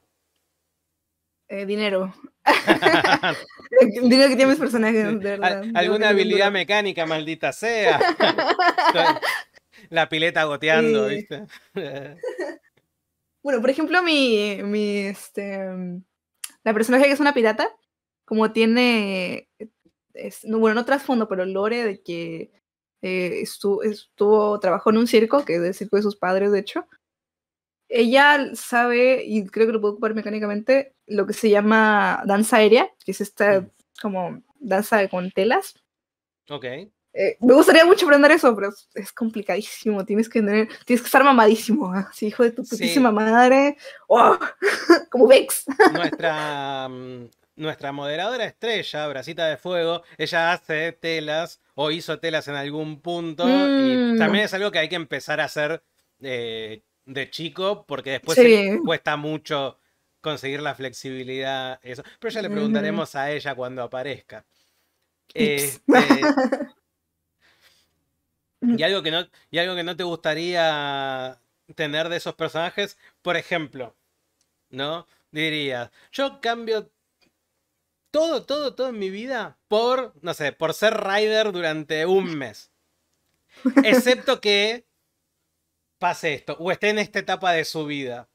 Eh, dinero. <laughs> dinero que tiene mis personajes, Alguna habilidad mecánica, maldita sea. <laughs> La pileta goteando, ¿viste? bueno, por ejemplo, mi, este, la personaje que es una pirata, como tiene bueno, no trasfondo, pero lore de que eh, estuvo, estuvo, trabajó en un circo, que es el circo de sus padres, de hecho. Ella sabe, y creo que lo puedo ocupar mecánicamente, lo que se llama danza aérea, que es esta mm. como danza con telas. Ok. Eh, me gustaría mucho aprender eso, pero es, complicadísimo. Tienes que tener, tienes que estar mamadísimo, ah, hijo de tu putísima madre. Oh, <laughs> como Vex. Nuestra mm, nuestra moderadora estrella, Bracita de Fuego, ella hace telas o hizo telas en algún punto. Y mm. también es algo que hay que empezar a hacer eh, de chico, porque después cuesta mucho conseguir la flexibilidad. Eso. Pero ya le preguntaremos a ella cuando aparezca. Este, <laughs> y, algo que no, y algo que no te gustaría tener de esos personajes, por ejemplo, ¿no? Dirías, yo cambio todo, todo, todo en mi vida por, no sé, por ser rider durante un mes. <laughs> Excepto que pase esto, o esté en esta etapa de su vida.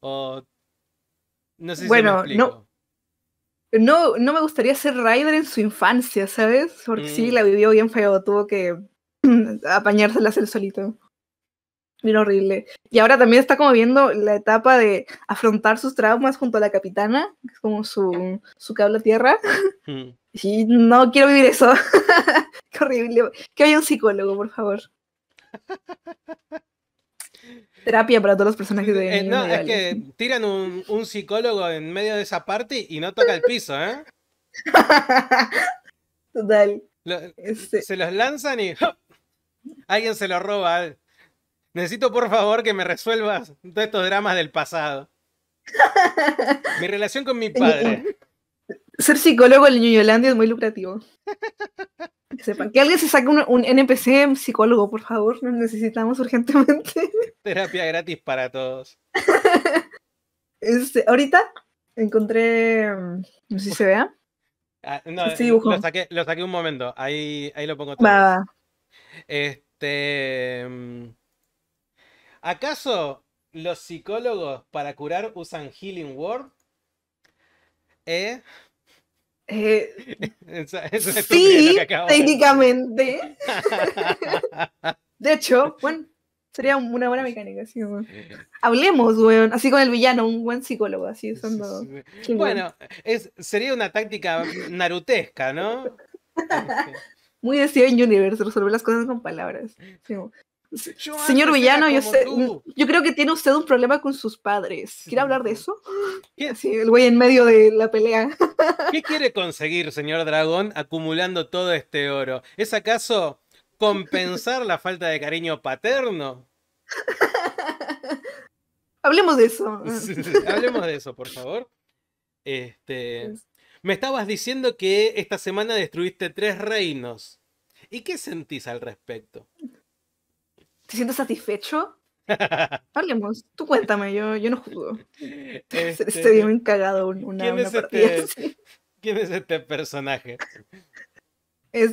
O. No sé si bueno, No, no, no me gustaría ser rider en su infancia, ¿sabes? Porque sí mm. la vivió bien feo, tuvo que <clears throat> apañárselas él solito horrible. Y ahora también está como viendo la etapa de afrontar sus traumas junto a la capitana, que es como su, su cable tierra. Y mm. <laughs> no quiero vivir eso. <laughs> Qué horrible. Que haya un psicólogo, por favor. <laughs> Terapia para todos los personajes de... Eh, no, es que tiran un, psicólogo en medio de esa parte y no toca el piso, ¿eh? Total. Este se los lanzan y alguien se lo roba. Necesito por favor que me resuelvas todos estos dramas del pasado. <laughs> mi relación con mi eh, padre. Ser psicólogo en Yolandia es muy lucrativo. Que, alguien se saque un, un NPC psicólogo, por favor. Nos necesitamos urgentemente. <laughs> Terapia gratis para todos. Este, ahorita encontré. Mm, no sé si se vea. Ah, este lo, saqué, un momento. Ahí, ahí lo pongo todo. Este. Mm, ¿Acaso los psicólogos para curar usan Healing Word? ¿Eh? eh <laughs> sí, técnicamente. <laughs> de hecho, bueno, sería una buena mecánica. sí. Hablemos, weón, así con el villano, un buen psicólogo, así usando. Bueno, es, sería una táctica narutesca, ¿no? <laughs> Muy de Steven Universe, resolver las cosas con palabras. Señor villano, yo, yo creo que tiene usted un problema con sus padres. ¿Quiere hablar de eso? Sí, el güey en medio de la pelea. <laughs> ¿Qué quiere conseguir, señor dragón, acumulando todo este oro? ¿Es acaso compensar la falta de cariño paterno? <laughs> Hablemos de eso. <laughs> Hablemos de eso, por favor. Este, pues. me estabas diciendo que esta semana destruiste tres reinos. ¿Y qué sentís al respecto? ¿Te sientes satisfecho? <laughs> Hablemos, tú cuéntame, yo, yo no juzgo. <laughs> Este, día bien cagado una, ¿quién este <laughs> ¿Quién es este personaje?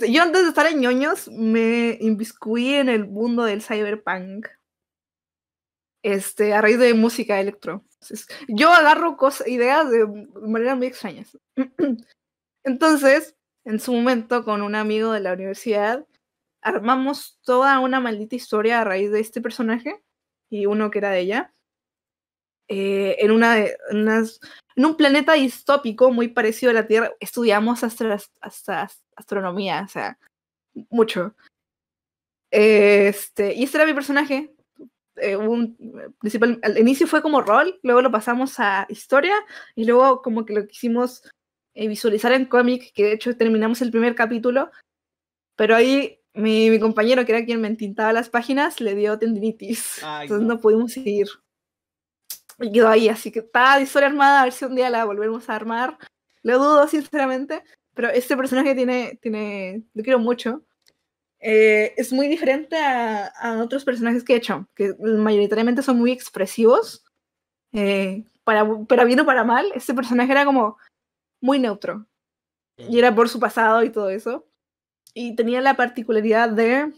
yo antes de estar en ñoños me inviscuí en el mundo del cyberpunk. Este, a raíz de música electro. yo agarro cosas, ideas de maneras muy extrañas. <clears throat> Entonces, en su momento, con un amigo de la universidad, armamos toda una maldita historia a raíz de este personaje y uno que era de ella. Eh, en, una, en un planeta distópico muy parecido a la Tierra, estudiamos hasta astronomía, o sea, mucho. Este, y este era mi personaje. Eh, principal, al inicio fue como rol, luego lo pasamos a historia y luego como que lo quisimos eh, visualizar en cómic, que de hecho terminamos el primer capítulo, pero ahí mi, compañero, que era quien me entintaba las páginas, le dio tendinitis. entonces no. pudimos seguir. Y quedó ahí, así que está la historia armada, a ver si un día la volvemos a armar. Lo dudo, sinceramente, pero este personaje tiene, tiene lo quiero mucho. Eh, es muy diferente a, otros personajes que he hecho, que mayoritariamente son muy expresivos. Eh, para, para bien o para mal, este personaje era como muy neutro. Y era por su pasado y todo eso y tenía la particularidad de,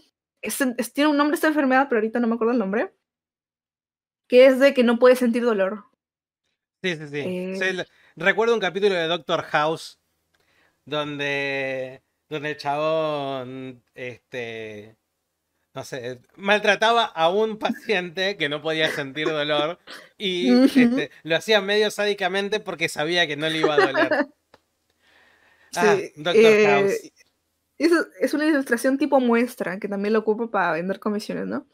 tiene un nombre esta enfermedad, pero ahorita no me acuerdo el nombre, que es de que no puede sentir dolor. Sí, sí, sí. Eh. recuerdo un capítulo de Doctor House donde, donde el chabón, este, no sé, maltrataba a un <laughs> paciente que no podía sentir dolor y este, lo hacía medio sádicamente porque sabía que no le iba a doler. <laughs> Ah, Doctor eh, House es una ilustración tipo muestra, que también lo ocupo para vender comisiones, ¿no?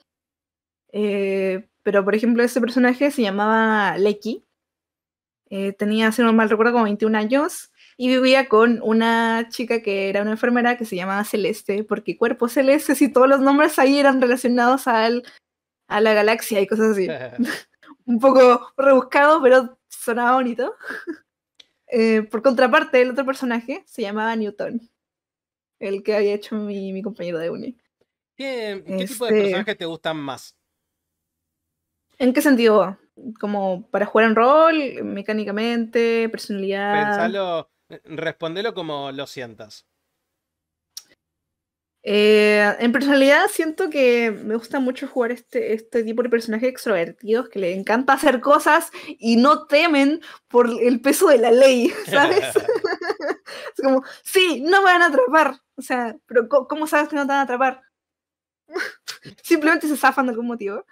Eh, pero, por ejemplo, este personaje se llamaba Lecky eh, tenía, si no mal recuerdo, como 21 años y vivía con una chica que era una enfermera que se llamaba Celeste, porque cuerpos celestes y todos los nombres ahí eran relacionados a la galaxia y cosas así. <laughs> <laughs> Un poco rebuscado, pero sonaba bonito. <laughs> Eh, por contraparte, el otro personaje se llamaba Newton el que había hecho mi, compañero de uni. ¿Qué, tipo de este personajes te gustan más? ¿En qué sentido? Como para jugar en rol, mecánicamente, personalidad. Pensalo, eh, respondelo como lo sientas. Eh, en personalidad siento que me gusta mucho jugar este, este tipo de personajes extrovertidos que le encanta hacer cosas y no temen por el peso de la ley, <laughs> ¿sabes? <laughs> es como, sí, no me van a atrapar, o sea, ¿cómo sabes que no te van a atrapar? <laughs> Simplemente se zafan de algún motivo.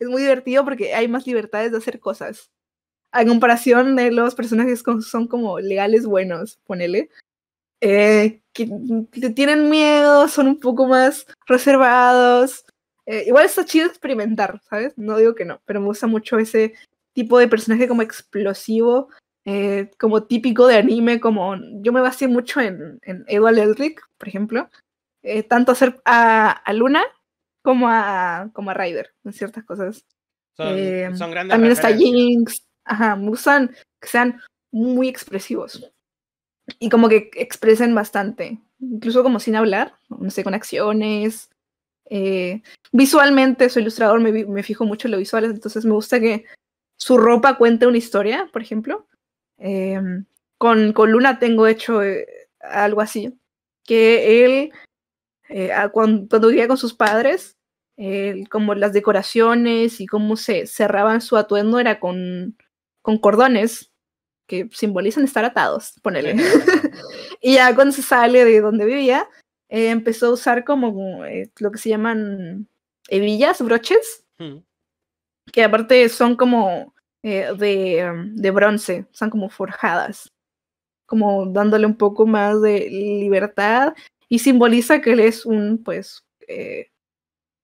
Es muy divertido porque hay más libertades de hacer cosas. A comparación de los personajes que son como legales buenos, ponele. Eh, que, tienen miedo, son un poco más reservados. Eh, igual está chido experimentar, ¿sabes? No digo que no, pero me gusta mucho ese tipo de personaje como explosivo eh, como típico de anime, como yo me basé mucho en, Edward Elric, por ejemplo, eh, tanto hacer a, Luna como a, como a Ryder en ciertas cosas. Eh, también está Jinx, ajá, Musan, que sean muy expresivos y como que expresen bastante, incluso como sin hablar, no sé, con acciones. visualmente, soy ilustrador, me, me fijo mucho en lo visual, entonces me gusta que su ropa cuente una historia, por ejemplo, Em, con, con, Luna tengo hecho eh, algo así, que él, eh, cuando, cuando, vivía con sus padres, como las decoraciones y cómo se cerraban su atuendo era con, con cordones que simbolizan estar atados, ponele. <laughs> y ya cuando se sale de donde vivía, eh, empezó a usar como lo que se llaman hebillas, broches, mm. que aparte son como eh, em, de, bronce, son como forjadas, como dándole un poco más de libertad y simboliza que él es un, pues, eh,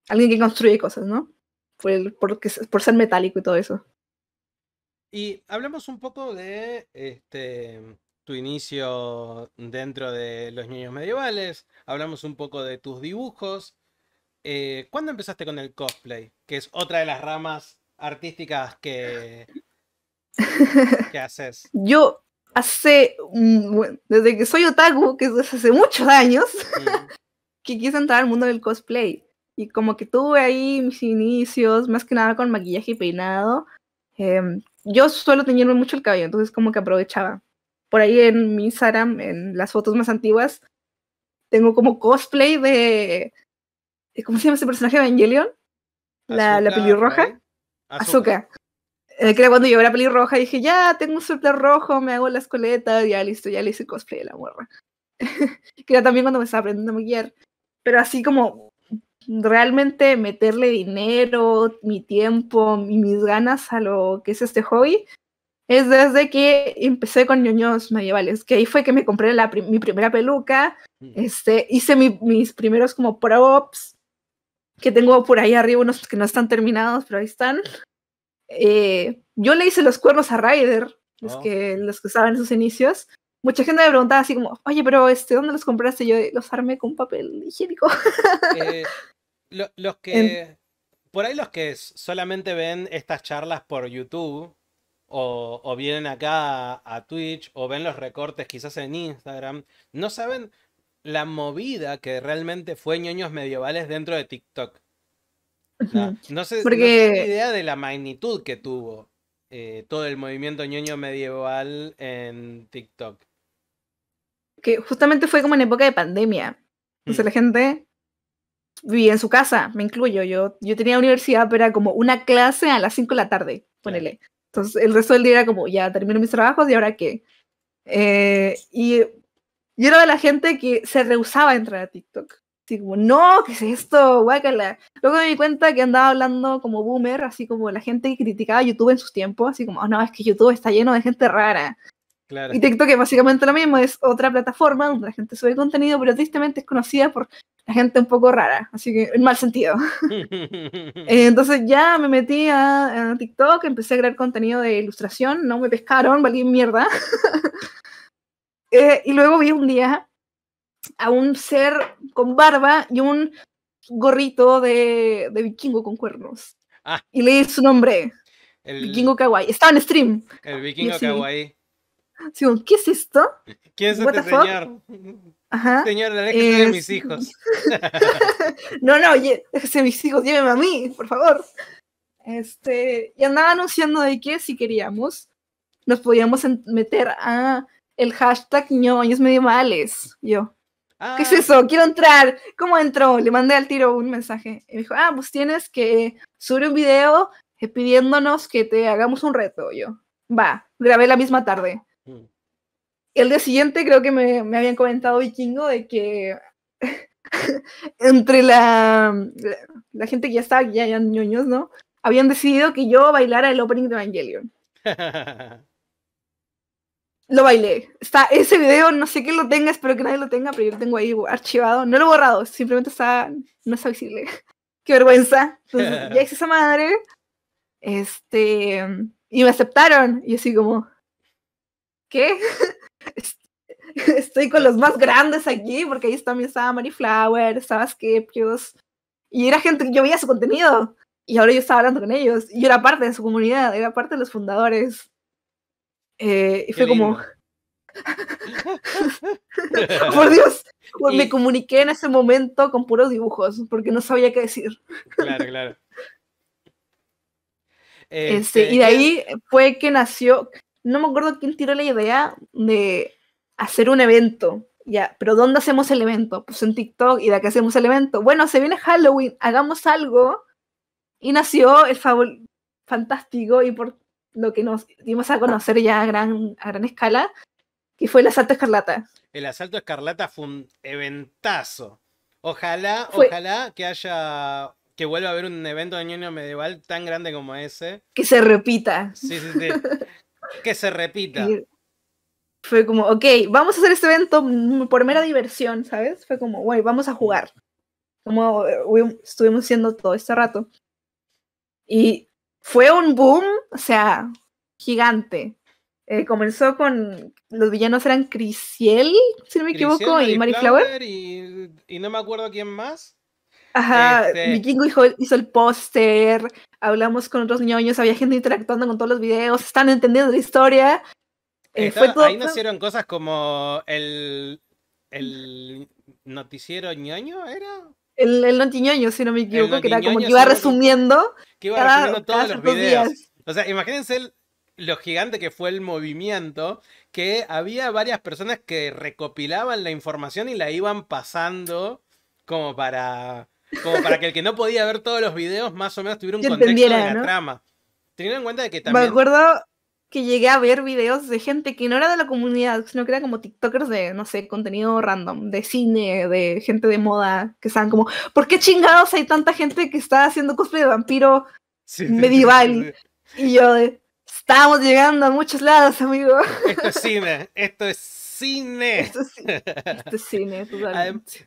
alguien que construye cosas, ¿no? Por, ser metálico y todo eso. Y hablemos un poco de este, tu inicio dentro de los niños medievales, hablamos un poco de tus dibujos. Eh, ¿Cuándo empezaste con el cosplay? Que es otra de las ramas artísticas que, <laughs> que haces? Yo hace, desde que soy otaku, que es hace muchos años, <laughs> que quise entrar al mundo del cosplay. Y como que tuve ahí mis inicios, más que nada con maquillaje y peinado. Em, yo suelo teñirme mucho el cabello, entonces como que aprovechaba. Por ahí en mi Instagram, en las fotos más antiguas, tengo como cosplay de... ¿Cómo se llama ese personaje? ¿Evangelion? La, la pelirroja. Azúcar. creo eh, que cuando yo era pelirroja y dije, ya, tengo un suéter rojo, me hago la coletas, ya listo, ya le hice cosplay de la morra. creo <laughs> también cuando me estaba aprendiendo a maquillar. Pero así como realmente meterle dinero, mi tiempo, y mis ganas a lo que es este hobby, es desde que empecé con ñoños medievales, que ahí fue que me compré mi primera peluca, este, hice mis primeros como props, que tengo por ahí arriba unos que no están terminados, pero ahí están. Eh, yo le hice los cuernos a Ryder, los, que, los que saben en sus inicios. Mucha gente me preguntaba así como, oye, pero este, ¿dónde los compraste? Yo los armé con papel higiénico. Eh, los que... Por ahí los que solamente ven estas charlas por YouTube o, vienen acá a, Twitch o ven los recortes quizás en Instagram, no saben la movida que realmente fue ñoños medievales dentro de TikTok. No, sé, Porque... idea de la magnitud que tuvo eh, todo el movimiento ñoño medieval en TikTok. Que justamente fue como en época de pandemia. Entonces mm. la gente vivía en su casa, me incluyo. Yo, yo tenía universidad, pero era como una clase a las 5 de la tarde, ponele. Entonces el resto del día era como, ya termino mis trabajos y ahora qué. Eh, y yo era de la gente que se rehusaba a entrar a TikTok. Así como, no, ¿qué es esto? Guácala. Luego me di cuenta que andaba hablando como boomer, así como la gente que criticaba YouTube en sus tiempos, así como, oh, no, es que YouTube está lleno de gente rara. Y TikTok es básicamente lo mismo, es otra plataforma donde la gente sube contenido, pero tristemente es conocida por la gente un poco rara, así que en mal sentido. <laughs> Eh, entonces ya me metí a, TikTok, empecé a crear contenido de ilustración, no me pescaron, valí mierda. Eh, y luego vi un día a un ser con barba y un gorrito de, vikingo con cuernos. Ah. Y leí su nombre. El... Vikingo Kawaii. Estaba en stream. El Vikingo Kawaii. ¿qué es esto? ¿Quién es este señor? Señor, déjese de mis hijos. <laughs> no, no, déjese mis hijos, lléveme a mí, por favor. Este, y andaba anunciando de que si queríamos, nos podíamos meter a el hashtag ñoños males Yo, ¿qué es ah. eso? Quiero entrar. ¿Cómo entró? Le mandé al tiro un mensaje. Y me dijo, ah, pues tienes que subir un video eh, pidiéndonos que te hagamos un reto. Yo, va, grabé la misma tarde. Mm. El día siguiente creo que me, me habían comentado vikingo de que <laughs> entre la, la, gente que ya estaba, ya eran ñoños, ¿no? Habían decidido que yo bailara el opening de Evangelion. <laughs> lo bailé. Está ese video, no sé que lo tenga, espero que nadie lo tenga, pero yo lo tengo ahí archivado. No lo he borrado, simplemente está, no está visible. <laughs> Qué vergüenza. Entonces, <laughs> ya hice esa madre. Este, y me aceptaron. Y así como, ¿qué? <laughs> Estoy con los más grandes aquí, porque ahí también estaba Mary estaba Skepios. Y era gente que yo veía su contenido. Y ahora yo estaba hablando con ellos. Y yo era parte de su comunidad, era parte de los fundadores. Eh, y fue como... <laughs> <laughs> Por Dios, pues, me comuniqué en ese momento con puros dibujos, porque no sabía qué decir. claro, claro. Este, este, y de ahí fue que nació, no me acuerdo quién tiró la idea de hacer un evento. Ya, pero ¿dónde hacemos el evento? Pues en TikTok, ¿y de qué hacemos el evento? Bueno, se viene Halloween, hagamos algo. Y nació el fantástico y por lo que nos dimos a conocer ya a gran, a gran escala, que fue el asalto escarlata. El asalto escarlata fue un eventazo. Ojalá, ojalá que haya que vuelva a haber un evento de ñoño medieval tan grande como ese. Que se repita. Sí, sí, sí. <laughs> que se repita. fue como, ok, vamos a hacer este evento por mera diversión, ¿sabes? Fue como, güey, vamos a jugar. Como eh, estuvimos haciendo todo este rato. Y fue un boom, o sea, gigante. Eh, comenzó con los villanos eran Crisiel, si no me equivoco, y Mary Flower. Y, no me acuerdo quién más. Ajá, este... Vikingo hizo, hizo el póster, hablamos con otros niños, había gente interactuando con todos los videos, están entendiendo la historia. Eh, Ahí nacieron cosas como el, el noticiero ñoño, ¿era? el, el si no me equivoco, que era como que iba resumiendo. Que iba resumiendo todos los videos. O sea, imagínense lo gigante que fue el movimiento, que había varias personas que recopilaban la información y la iban pasando como para, como para que el que no podía ver todos los videos más o menos tuviera un <laughs> contexto de la trama. Teniendo en cuenta que también... Me acuerdo, que llegué a ver videos de gente que no era de la comunidad, sino que era como TikTokers de, no sé, contenido random, de cine, de gente de moda, que estaban como, ¿por qué chingados hay tanta gente que está haciendo cosplay de vampiro medieval? <laughs> Y yo estamos llegando a muchos lados, amigo. Esto es cine, esto es cine. Esto es, cine, <laughs> totalmente.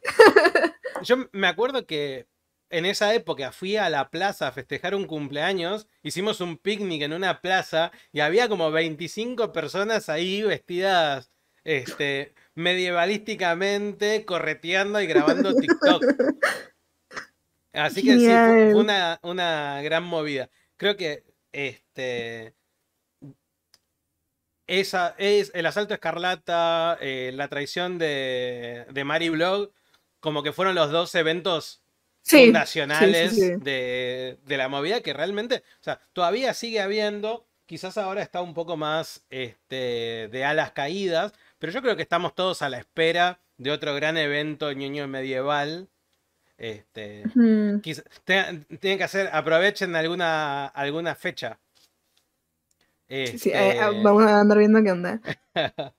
yo me acuerdo que en esa época fui a la plaza a festejar un cumpleaños, hicimos un picnic en una plaza y había como 25 personas ahí vestidas este, medievalísticamente, correteando y grabando <laughs> TikTok. Así que sí, fue una, una, gran movida. Creo que este. Esa es el asalto escarlata, eh, la traición de, Mari Blog, como que fueron los dos eventos nacionales fundacionales de, la movida que realmente, o sea, todavía sigue habiendo, quizás ahora está un poco más este, de alas caídas, pero yo creo que estamos todos a la espera de otro gran evento ñoño medieval. Este, tienen que hacer, aprovechen alguna, alguna fecha. Este vamos a andar viendo qué onda. <laughs>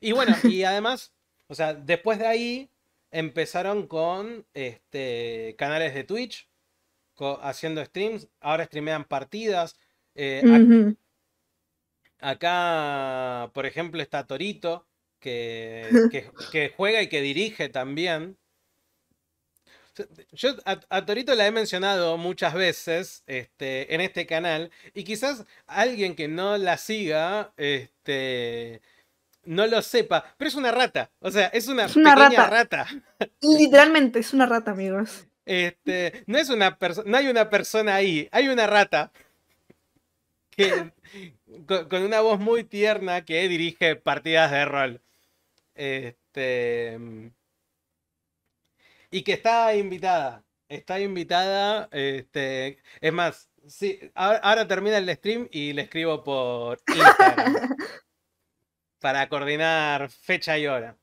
y bueno, y además, o sea, después de ahí, empezaron con este, canales de Twitch, haciendo streams, ahora streamean partidas. Eh, acá, por ejemplo, está Torito, que, <laughs> juega y que dirige también. Yo a, Torito la he mencionado muchas veces este, en este canal y quizás alguien que no la siga este, no lo sepa, pero es una rata. O sea, es una, es una rata. Literalmente es una rata, amigos. Este, no es una no hay una persona ahí, hay una rata con, una voz muy tierna que dirige partidas de rol. Este y que está invitada, está invitada, este, es más, sí, ahora, ahora termina el stream y le escribo por <laughs> Instagram para coordinar fecha y hora.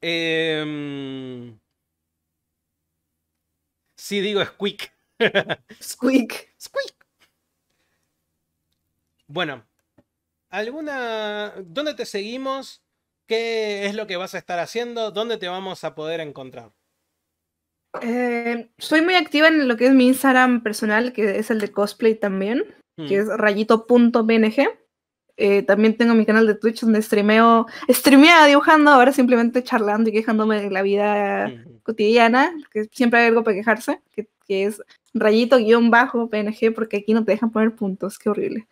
Em, sí, digo squeak. <laughs> squeak. Squeak. Bueno, ¿alguna. ¿Dónde te seguimos? ¿Qué es lo que vas a estar haciendo? ¿Dónde te vamos a poder encontrar? Eh, soy muy activa en lo que es mi Instagram personal, que es el de cosplay también, que mm. es rayito.bng. Eh, también tengo mi canal de Twitch donde streameo, streameaba dibujando, ahora simplemente charlando y quejándome de la vida cotidiana, que siempre hay algo para quejarse, que, es rayito guión bajo PNG, porque aquí no te dejan poner puntos, qué horrible.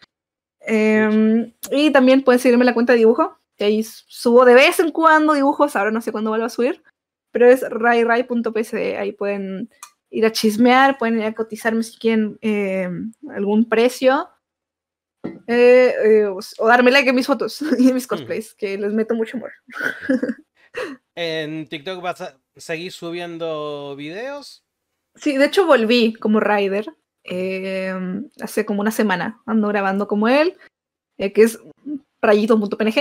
Em, y también pueden seguirme en la cuenta de dibujo, que ahí subo de vez en cuando dibujos, ahora no sé cuándo vuelvo a subir, pero es rayray.psd, ahí pueden ir a chismear, pueden ir a cotizarme si quieren em, algún precio eh, eh, o darme like en mis fotos <laughs> y en mis cosplays, que les meto mucho amor. ¿En TikTok vas a seguir subiendo videos? Sí, de hecho volví como rider eh, hace como una semana. Ando grabando como él, que es rayito.png,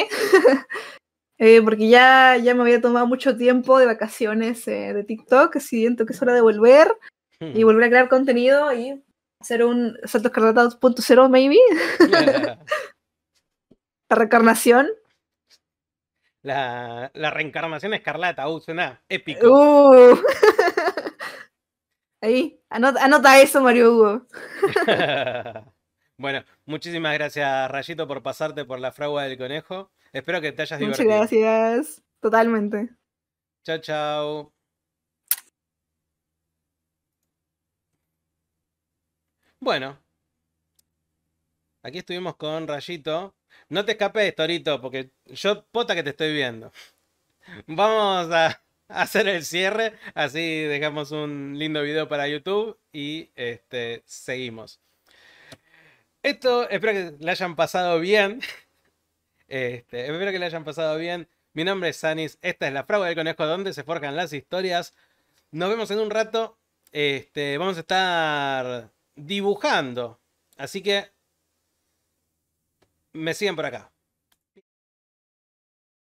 <laughs> porque ya, ya me había tomado mucho tiempo de vacaciones de TikTok, siento que es hora de volver y volver a crear contenido y ser un Salto Escarlata 2.0, maybe. <laughs> la reencarnación. La, reencarnación escarlata, uh, suena épico. Uh. <laughs> Ahí, anota, anota, eso, Mario Hugo. <laughs> bueno, muchísimas gracias, Rayito, por pasarte por la fragua del conejo. Espero que te hayas divertido. Muchas gracias, totalmente. Chao, chao. Bueno. Aquí estuvimos con Rayito. No te escapes, Torito, porque yo pota que te estoy viendo. <laughs> Vamos a hacer el cierre, así dejamos un lindo video para YouTube y este, seguimos. Esto, espero que le hayan pasado bien. <laughs> Este, espero que le hayan pasado bien. Mi nombre es Sanis, esta es La Fragua del conozco donde se forjan las historias. Nos vemos en un rato. Este, vamos a estar dibujando. Así que me siguen por acá.